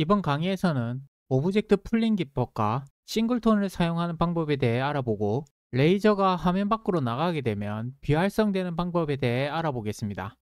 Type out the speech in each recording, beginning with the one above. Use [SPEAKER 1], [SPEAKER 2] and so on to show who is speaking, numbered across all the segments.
[SPEAKER 1] 이번 강의에서는 오브젝트 풀링 기법과 싱글톤을 사용하는 방법에 대해 알아보고 레이저가 화면 밖으로 나가게 되면 비활성되는 방법에 대해 알아보겠습니다.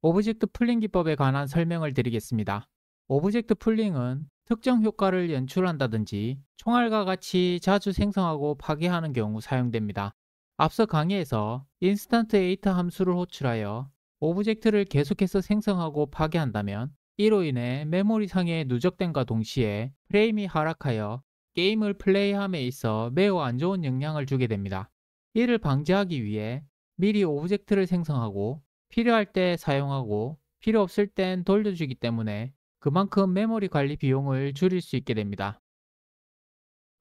[SPEAKER 1] 오브젝트 풀링 기법에 관한 설명을 드리겠습니다. 오브젝트 풀링은 특정 효과를 연출한다든지 총알과 같이 자주 생성하고 파괴하는 경우 사용됩니다. 앞서 강의에서 인스턴트 에이트 함수를 호출하여 오브젝트를 계속해서 생성하고 파괴한다면 이로 인해 메모리상에 누적됨과 동시에 프레임이 하락하여 게임을 플레이함에 있어 매우 안 좋은 영향을 주게 됩니다. 이를 방지하기 위해 미리 오브젝트를 생성하고 필요할 때 사용하고 필요 없을 땐 돌려주기 때문에 그만큼 메모리 관리 비용을 줄일 수 있게 됩니다.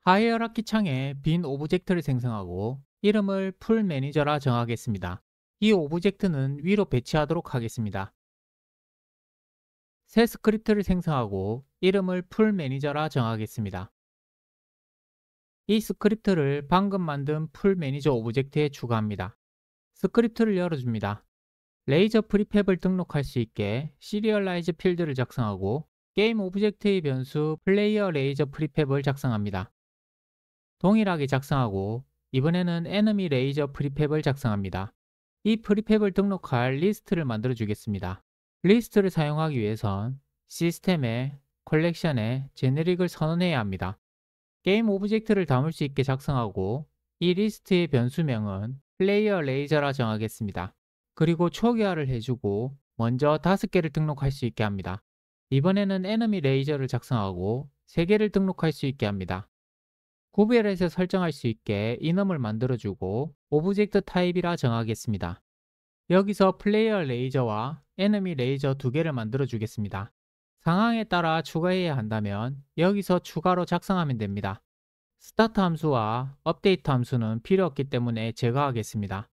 [SPEAKER 1] 하이어라키 창에 빈 오브젝트를 생성하고 이름을 풀 매니저라 정하겠습니다. 이 오브젝트는 위로 배치하도록 하겠습니다. 새 스크립트를 생성하고 이름을 풀 매니저라 정하겠습니다. 이 스크립트를 방금 만든 풀 매니저 오브젝트에 추가합니다. 스크립트를 열어줍니다. 레이저 프리팹을 등록할 수 있게 시리얼라이즈 필드를 작성하고 게임 오브젝트의 변수 플레이어 레이저 프리팹을 작성합니다. 동일하게 작성하고 이번에는 에너미 레이저 프리팹을 작성합니다. 이 프리팹을 등록할 리스트를 만들어 주겠습니다. 리스트를 사용하기 위해선 시스템의 컬렉션에 제네릭을 선언해야 합니다. 게임 오브젝트를 담을 수 있게 작성하고 이 리스트의 변수명은 플레이어 레이저라 정하겠습니다. 그리고 초기화를 해주고 먼저 5개를 등록할 수 있게 합니다. 이번에는 에너미 레이저를 작성하고 3개를 등록할 수 있게 합니다. 구별해서 설정할 수 있게 이놈을 만들어주고 오브젝트 타입이라 정하겠습니다. 여기서 플레이어 레이저와 에너미 레이저 두 개를 만들어 주겠습니다. 상황에 따라 추가해야 한다면 여기서 추가로 작성하면 됩니다. 스타트 함수와 업데이트 함수는 필요 없기 때문에 제거하겠습니다.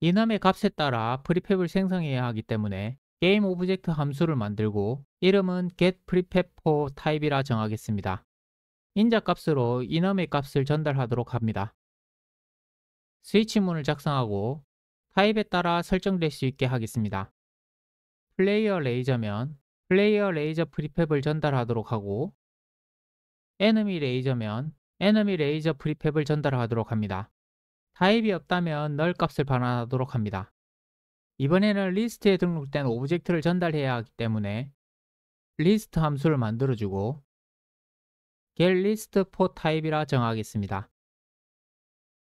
[SPEAKER 1] 이놈의 값에 따라 프리팹을 생성해야 하기 때문에 게임 오브젝트 함수를 만들고 이름은 getprefab4 타입이라 정하겠습니다. 인자값으로 이놈의 값을 전달하도록 합니다. 스위치문을 작성하고 타입에 따라 설정될 수 있게 하겠습니다. 플레이어 레이저면 플레이어 레이저 프리팹을 전달하도록 하고 에너미 레이저면 에너미 레이저 프리팹을 전달하도록 합니다. 타입이 없다면 널 값을 반환하도록 합니다. 이번에는 리스트에 등록된 오브젝트를 전달해야 하기 때문에 리스트 함수를 만들어주고 getList for 타입이라 정하겠습니다.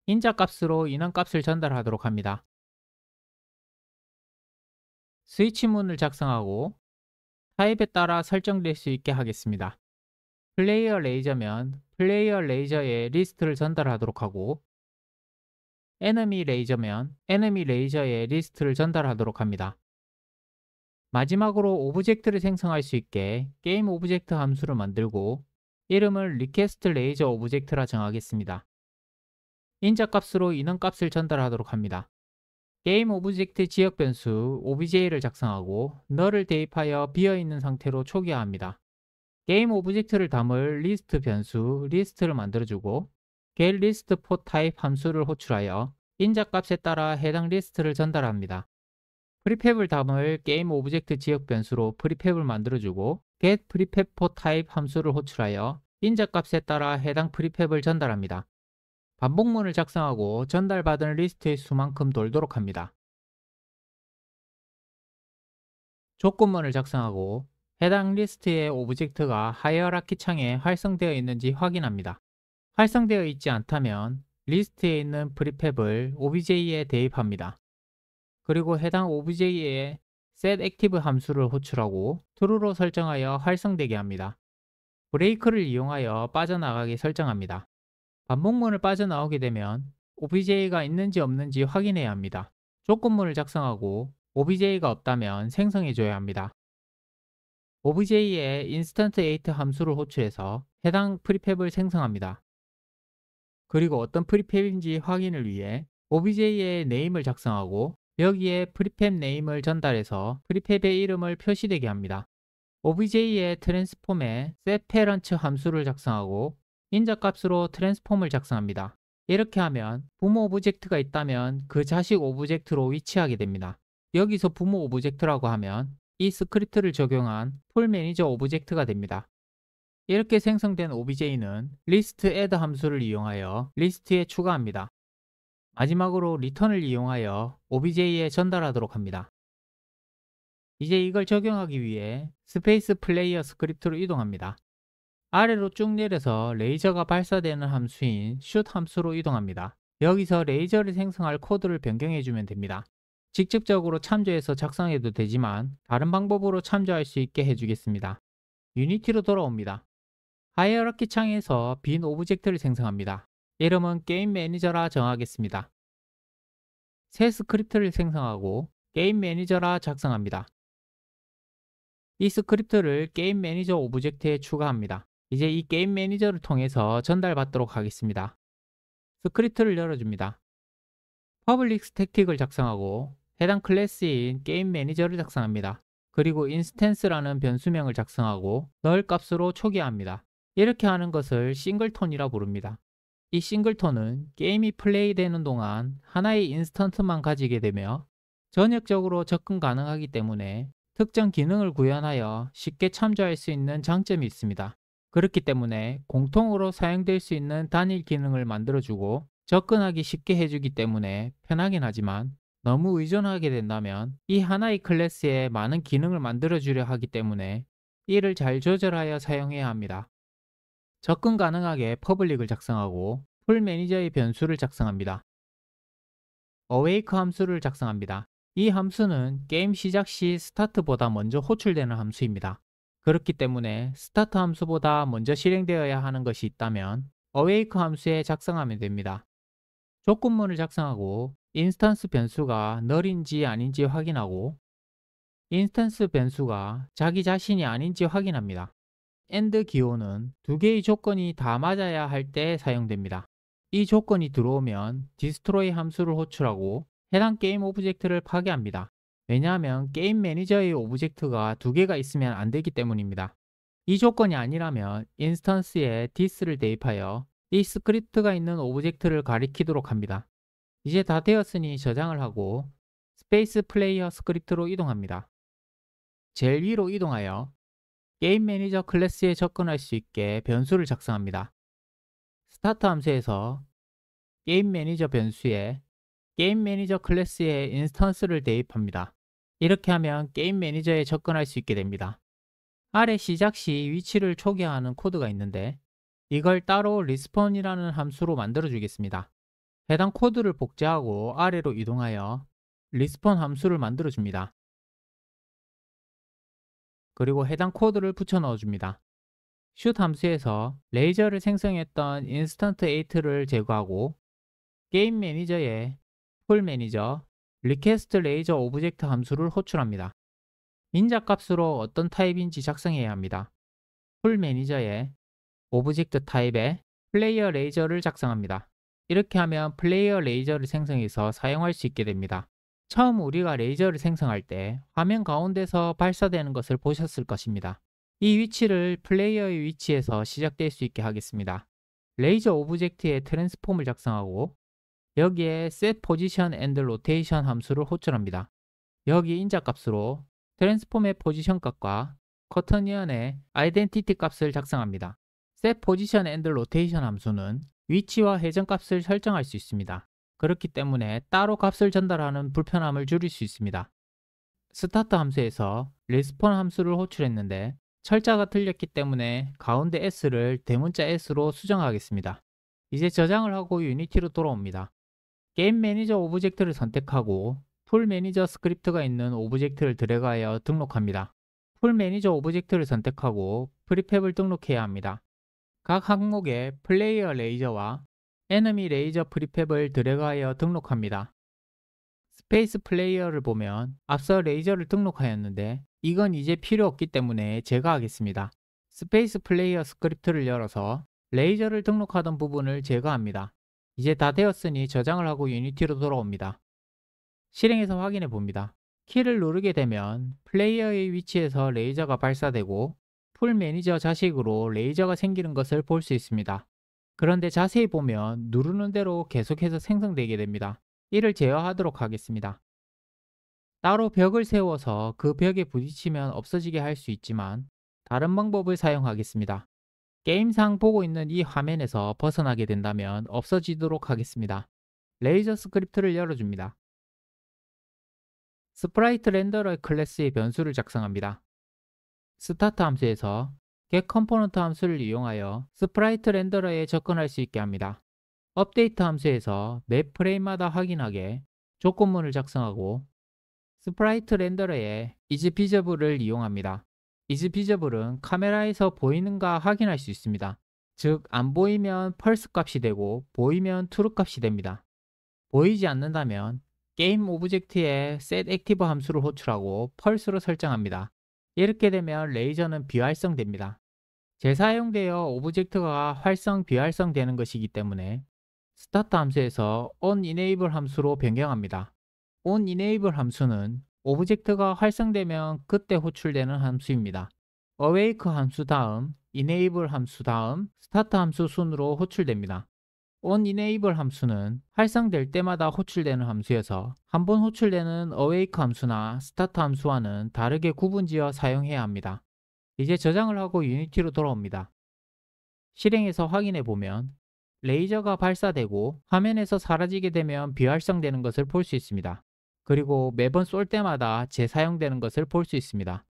[SPEAKER 1] 인자값으로 인원값을 전달하도록 합니다. 스위치문을 작성하고 타입에 따라 설정될 수 있게 하겠습니다. 플레이어 레이저면 플레이어 레이저에 리스트를 전달하도록 하고 에너미 레이저면 에너미 레이저에 리스트를 전달하도록 합니다. 마지막으로 오브젝트를 생성할 수 있게 게임 오브젝트 함수를 만들고 이름을 리퀘스트 레이저 오브젝트라 정하겠습니다. 인자값으로 인원값을 전달하도록 합니다. 게임 오브젝트 지역 변수 obj를 작성하고 너를 대입하여 비어있는 상태로 초기화합니다. 게임 오브젝트를 담을 리스트 변수 리스트를 만들어주고 getList 포타입 함수를 호출하여 인자값에 따라 해당 리스트를 전달합니다. 프리팹을 담을 게임 오브젝트 지역 변수로 프리팹을 만들어주고 getPrefabPorType 함수를 호출하여 인자값에 따라 해당 프리팹을 전달합니다. 반복문을 작성하고 전달받은 리스트의 수만큼 돌도록 합니다. 조건문을 작성하고 해당 리스트의 오브젝트가 하이어라키 창에 활성되어 있는지 확인합니다. 활성되어 있지 않다면 리스트에 있는 프리팹을 OBJ에 대입합니다. 그리고 해당 OBJ에 setActive 함수를 호출하고 true로 설정하여 활성되게 합니다. 브레이크를 이용하여 빠져나가게 설정합니다. 반복문을 빠져나오게 되면 OBJ가 있는지 없는지 확인해야 합니다. 조건문을 작성하고 OBJ가 없다면 생성해줘야 합니다. OBJ에 인스턴트8 함수를 호출해서 해당 프리팹을 생성합니다. 그리고 어떤 프리팹인지 확인을 위해 OBJ의 네임을 작성하고 여기에 프리팹 네임을 전달해서 프리팹의 이름을 표시되게 합니다. OBJ의 트랜스폼에 setParent 함수를 작성하고 인자값으로 트랜스폼을 작성합니다. 이렇게 하면 부모 오브젝트가 있다면 그 자식 오브젝트로 위치하게 됩니다. 여기서 부모 오브젝트라고 하면 이 스크립트를 적용한 풀 매니저 오브젝트가 됩니다. 이렇게 생성된 OBJ는 리스트 add 함수를 이용하여 리스트에 추가합니다. 마지막으로 return을 이용하여 OBJ에 전달하도록 합니다. 이제 이걸 적용하기 위해 스페이스 플레이어 스크립트로 이동합니다. 아래로 쭉 내려서 레이저가 발사되는 함수인 슛 함수로 이동합니다. 여기서 레이저를 생성할 코드를 변경해주면 됩니다. 직접적으로 참조해서 작성해도 되지만 다른 방법으로 참조할 수 있게 해주겠습니다. 유니티로 돌아옵니다. 하이어라키 창에서 빈 오브젝트를 생성합니다. 이름은 게임 매니저라 정하겠습니다. 새 스크립트를 생성하고 게임 매니저라 작성합니다. 이 스크립트를 게임 매니저 오브젝트에 추가합니다. 이제 이 게임 매니저를 통해서 전달받도록 하겠습니다. 스크립트를 열어줍니다. 퍼블릭 스택틱을 작성하고 해당 클래스인 게임 매니저를 작성합니다. 그리고 인스턴스라는 변수명을 작성하고 널 값으로 초기화합니다. 이렇게 하는 것을 싱글톤이라 부릅니다. 이 싱글톤은 게임이 플레이되는 동안 하나의 인스턴트만 가지게 되며 전역적으로 접근 가능하기 때문에 특정 기능을 구현하여 쉽게 참조할 수 있는 장점이 있습니다. 그렇기 때문에 공통으로 사용될 수 있는 단일 기능을 만들어주고 접근하기 쉽게 해주기 때문에 편하긴 하지만 너무 의존하게 된다면 이 하나의 클래스에 많은 기능을 만들어주려 하기 때문에 이를 잘 조절하여 사용해야 합니다. 접근 가능하게 퍼블릭을 작성하고 풀 매니저의 변수를 작성합니다. awake 함수를 작성합니다. 이 함수는 게임 시작 시 스타트보다 먼저 호출되는 함수입니다. 그렇기 때문에 스타트 함수보다 먼저 실행되어야 하는 것이 있다면 awake 함수에 작성하면 됩니다. 조건문을 작성하고 인스턴스 변수가 널인지 아닌지 확인하고 인스턴스 변수가 자기 자신이 아닌지 확인합니다. AND 기호는 두 개의 조건이 다 맞아야 할 때 사용됩니다. 이 조건이 들어오면 destroy 함수를 호출하고 해당 게임 오브젝트를 파괴합니다. 왜냐하면 게임 매니저의 오브젝트가 두 개가 있으면 안 되기 때문입니다. 이 조건이 아니라면 인스턴스에 this를 대입하여 이 스크립트가 있는 오브젝트를 가리키도록 합니다. 이제 다 되었으니 저장을 하고 스페이스 플레이어 스크립트로 이동합니다. 제일 위로 이동하여 게임 매니저 클래스에 접근할 수 있게 변수를 작성합니다. 스타트 함수에서 게임 매니저 변수에 게임 매니저 클래스에 인스턴스를 대입합니다. 이렇게 하면 게임 매니저에 접근할 수 있게 됩니다. 아래 시작 시 위치를 초기화하는 코드가 있는데 이걸 따로 리스폰이라는 함수로 만들어 주겠습니다. 해당 코드를 복제하고 아래로 이동하여 리스폰 함수를 만들어 줍니다. 그리고 해당 코드를 붙여 넣어 줍니다. 슛 함수에서 레이저를 생성했던 인스턴트 8를 제거하고 게임 매니저에 풀 매니저 리퀘스트 레이저 오브젝트 함수를 호출합니다. 인자값으로 어떤 타입인지 작성해야 합니다. 풀 매니저에 오브젝트 타입에 플레이어 레이저를 작성합니다. 이렇게 하면 플레이어 레이저를 생성해서 사용할 수 있게 됩니다. 처음 우리가 레이저를 생성할 때 화면 가운데서 발사되는 것을 보셨을 것입니다. 이 위치를 플레이어의 위치에서 시작될 수 있게 하겠습니다. 레이저 오브젝트에 트랜스폼을 작성하고 여기에 set position and rotation 함수를 호출합니다. 여기 인자값으로 t r a n s f o r m 의 포지션 값과 커튼니언의 아이덴티티 값을 작성합니다. set position and rotation 함수는 위치와 회전 값을 설정할 수 있습니다. 그렇기 때문에 따로 값을 전달하는 불편함을 줄일 수 있습니다. start 함수에서 r e s p 레스폰 함수를 호출했는데 철자가 틀렸기 때문에 가운데 S를 대문자 S로 수정하겠습니다. 이제 저장을 하고 유니티로 돌아옵니다. 게임 매니저 오브젝트를 선택하고 풀 매니저 스크립트가 있는 오브젝트를 드래그하여 등록합니다. 풀 매니저 오브젝트를 선택하고 프리팹을 등록해야 합니다. 각 항목에 플레이어 레이저와 에너미 레이저 프리팹을 드래그하여 등록합니다. 스페이스 플레이어를 보면 앞서 레이저를 등록하였는데 이건 이제 필요 없기 때문에 제거하겠습니다. 스페이스 플레이어 스크립트를 열어서 레이저를 등록하던 부분을 제거합니다. 이제 다 되었으니 저장을 하고 유니티로 돌아옵니다. 실행해서 확인해 봅니다. 키를 누르게 되면 플레이어의 위치에서 레이저가 발사되고 풀 매니저 자식으로 레이저가 생기는 것을 볼 수 있습니다. 그런데 자세히 보면 누르는 대로 계속해서 생성되게 됩니다. 이를 제어하도록 하겠습니다. 따로 벽을 세워서 그 벽에 부딪히면 없어지게 할 수 있지만 다른 방법을 사용하겠습니다. 게임상 보고 있는 이 화면에서 벗어나게 된다면 없어지도록 하겠습니다. 레이저 스크립트를 열어줍니다. 스프라이트 렌더러 의 클래스의 변수를 작성합니다. 스타트 함수에서 get 컴포넌트 함수를 이용하여 스프라이트 렌더러에 접근할 수 있게 합니다. 업데이트 함수에서 매 프레임마다 확인하게 조건문을 작성하고 스프라이트 렌더러에 isVisible을 이용합니다. 이즈 비저블은 카메라에서 보이는가 확인할 수 있습니다. 즉, 안 보이면 펄스 값이 되고 보이면 트루 값이 됩니다. 보이지 않는다면 게임 오브젝트에 setActive 함수를 호출하고 펄스로 설정합니다. 이렇게 되면 레이저는 비활성됩니다. 재사용되어 오브젝트가 활성 비활성 되는 것이기 때문에 스타트 함수에서 onEnable 함수로 변경합니다. onEnable 함수는 오브젝트가 활성되면 그때 호출되는 함수입니다. awake 함수 다음, enable 함수 다음, start 함수 순으로 호출됩니다. onEnable 함수는 활성될 때마다 호출되는 함수여서 한 번 호출되는 awake 함수나 start 함수와는 다르게 구분지어 사용해야 합니다. 이제 저장을 하고 유니티로 돌아옵니다. 실행해서 확인해 보면 레이저가 발사되고 화면에서 사라지게 되면 비활성되는 것을 볼 수 있습니다. 그리고 매번 쏠 때마다 재사용되는 것을 볼 수 있습니다.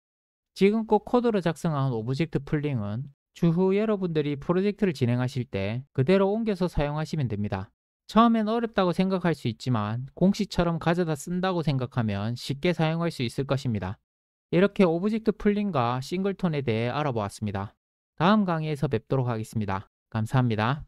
[SPEAKER 1] 지금꼭 코드로 작성한 오브젝트 풀링은 주후 여러분들이 프로젝트를 진행하실 때 그대로 옮겨서 사용하시면 됩니다. 처음엔 어렵다고 생각할 수 있지만 공식처럼 가져다 쓴다고 생각하면 쉽게 사용할 수 있을 것입니다. 이렇게 오브젝트 풀링과 싱글톤에 대해 알아보았습니다. 다음 강의에서 뵙도록 하겠습니다. 감사합니다.